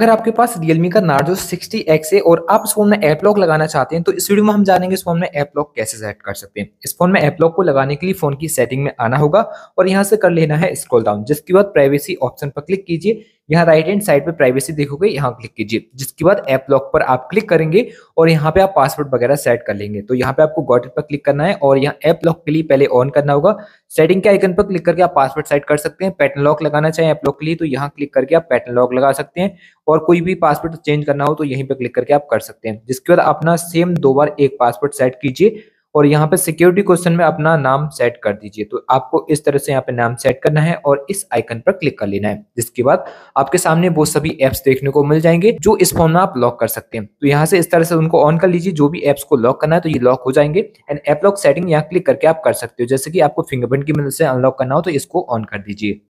अगर आपके पास रियलमी का नार्जो 60X है और आप इस फोन में ऐप लॉक लगाना चाहते हैं तो इस वीडियो में हम जानेंगे इस फोन में ऐप लॉक कैसे सेट कर सकते हैं इस फोन में ऐप लॉक को लगाने के लिए फोन की सेटिंग में आना होगा और यहाँ से कर लेना है स्क्रॉल डाउन जिसके बाद प्राइवेसी ऑप्शन पर क्लिक कीजिए यहाँ राइट हैंड साइड पे प्राइवेसी देखोगे यहाँ क्लिक कीजिए जिसके बाद ऐप लॉक पर आप क्लिक करेंगे और यहाँ पे आप पासवर्ड वगैरह सेट कर लेंगे तो यहाँ पे आपको गॉट पर क्लिक करना है और यहाँ ऐप लॉक के लिए पहले ऑन करना होगा सेटिंग के आइकन पर क्लिक करके आप पासवर्ड सेट कर सकते हैं पैटर्न लॉक लगाना चाहें ऐप लॉक के लिए तो यहाँ क्लिक करके आप पैटर्न लॉक लगा सकते हैं और कोई भी पासवर्ड चेंज करना हो तो यहीं पर क्लिक करके आप कर सकते हैं जिसके बाद अपना सेम दो बार एक पासवर्ड सेट कीजिए और यहाँ पे सिक्योरिटी क्वेश्चन में अपना नाम सेट कर दीजिए तो आपको इस तरह से यहाँ पे नाम सेट करना है और इस आइकन पर क्लिक कर लेना है जिसके बाद आपके सामने वो सभी एप्स देखने को मिल जाएंगे जो इस फोन में आप लॉक कर सकते हैं तो यहाँ से इस तरह से उनको ऑन कर लीजिए जो भी एप्स को लॉक करना है तो ये लॉक हो जाएंगे एंड एप लॉक सेटिंग यहाँ क्लिक करके आप कर सकते हो जैसे कि आपको फिंगरप्रिंट की मदद से अनलॉक करना हो तो इसको ऑन कर दीजिए